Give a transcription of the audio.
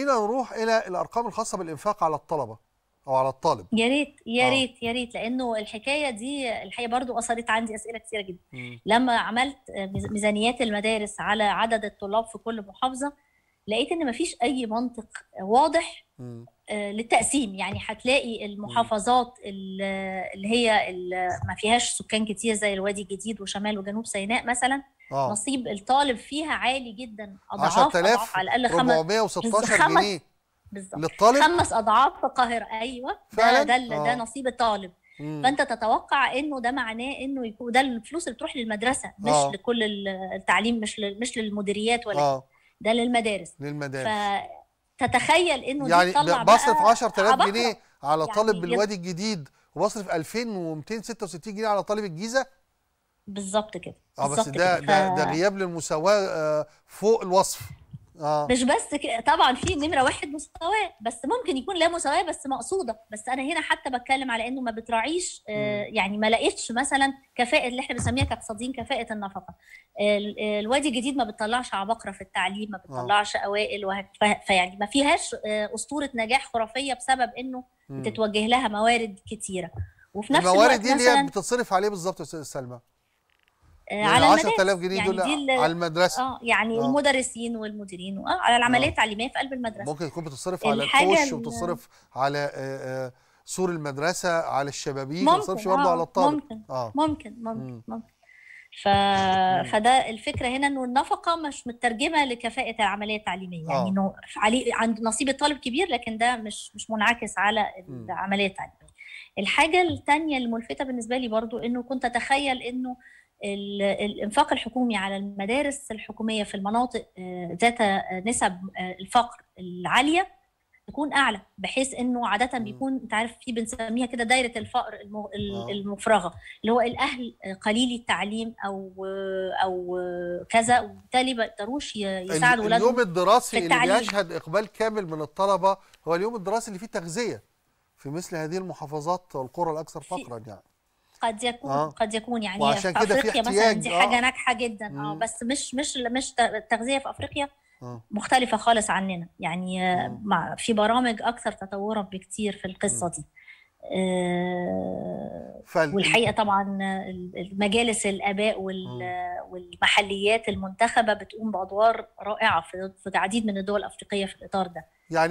خلينا نروح الى الارقام الخاصه بالانفاق على الطلبه او على الطالب يا ريت يا آه. ريت آه. يا ريت لانه الحكايه دي الحقيقه برضو اثرت عندي اسئله كثيره جدا مم. لما عملت ميزانيات المدارس على عدد الطلاب في كل محافظه لقيت ان مفيش اي منطق واضح آه، للتقسيم يعني هتلاقي المحافظات اللي هي اللي ما فيهاش سكان كتير زي الوادي الجديد وشمال وجنوب سيناء مثلا أوه. نصيب الطالب فيها عالي جدا اضعاف 10000 على الاقل 416 جنيه بالظبط للطالب خمس اضعاف في القاهره ايوه فعلا؟ ده ده, ده آه. نصيب الطالب مم. فانت تتوقع انه ده معناه انه يكون ده الفلوس اللي بتروح للمدرسه مش أوه. لكل التعليم مش مش للمديريات ولا آه. ده للمدارس للمدارس تتخيل انه يعني دي بصرف 10000 جنيه على يعني طالب بالوادي الجديد وبصرف 2266 جنيه على طالب الجيزه بالظبط كده اه بس ده, ده ده غياب للمساواه آه، فوق الوصف آه. مش بس ك... طبعا في نمره واحد مساواه بس ممكن يكون لا مساواه بس مقصوده بس انا هنا حتى بتكلم على انه ما بتراعيش آه يعني ما لقيتش مثلا كفاءه اللي احنا بنسميها كاقتصاديين كفاءه النفقه آه الوادي الجديد ما بتطلعش عباقره في التعليم ما آه. بتطلعش آه. اوائل وهك... فيعني ما فيهاش آه اسطوره نجاح خرافيه بسبب انه بتتوجه لها موارد كتيره وفي نفس الوقت الموارد دي اللي هي بتتصرف عليه بالظبط يا استاذ سلمى آه، يعني على 10000 جنيه يعني دول على المدرسه اه يعني آه. المدرسين والمديرين اه على العمليه آه. التعليميه في قلب المدرسه ممكن تكون بتتصرف على الكوش وبتتصرف على آه آه سور المدرسه على الشبابيك ما بتصرفش برضه آه. على الطالب ممكن آه. ممكن ممكن مم. ممكن ف... فده الفكره هنا انه النفقه مش مترجمه لكفاءه العمليه التعليميه يعني آه. يعني انه علي... عند نصيب الطالب كبير لكن ده مش مش منعكس على العمليه التعليميه الحاجه الثانيه الملفته بالنسبه لي برضو انه كنت اتخيل انه الانفاق الحكومي على المدارس الحكوميه في المناطق آه، ذات آه، نسب آه، الفقر العاليه تكون اعلى بحيث انه عاده بيكون انت عارف في بنسميها كده دايره الفقر المفرغه اللي هو الاهل قليل التعليم او او كذا وبالتالي ما يقدروش يساعدوا ولادهم اليوم الدراسي اللي بيشهد اقبال كامل من الطلبه هو اليوم الدراسي اللي فيه تغذيه في مثل هذه المحافظات والقرى الاكثر فقرا يعني قد يكون آه. قد يكون يعني وعشان في كده افريقيا في مثلا دي حاجه آه. ناجحه جدا اه بس مش مش مش التغذيه في افريقيا آه. مختلفه خالص عننا يعني آه. مع في برامج اكثر تطورا بكثير في القصه دي آه فال... والحقيقه طبعا مجالس الاباء وال... والمحليات المنتخبه بتقوم بادوار رائعه في... في عديد من الدول الافريقيه في الاطار ده يعني